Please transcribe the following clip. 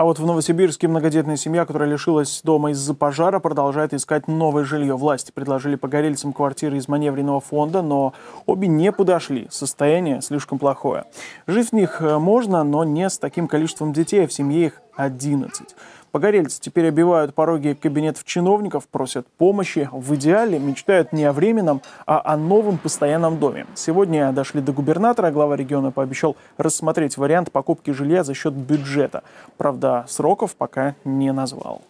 А вот в Новосибирске многодетная семья, которая лишилась дома из-за пожара, продолжает искать новое жилье. Власти предложили погорельцам квартиры из маневренного фонда, но обе не подошли. Состояние слишком плохое. Жить в них э, можно, но не с таким количеством детей, а в семье их 11. Погорельцы теперь обивают пороги кабинетов чиновников, просят помощи. В идеале мечтают не о временном, а о новом постоянном доме. Сегодня дошли до губернатора. А глава региона пообещал рассмотреть вариант покупки жилья за счет бюджета. Правда, сроков пока не назвал.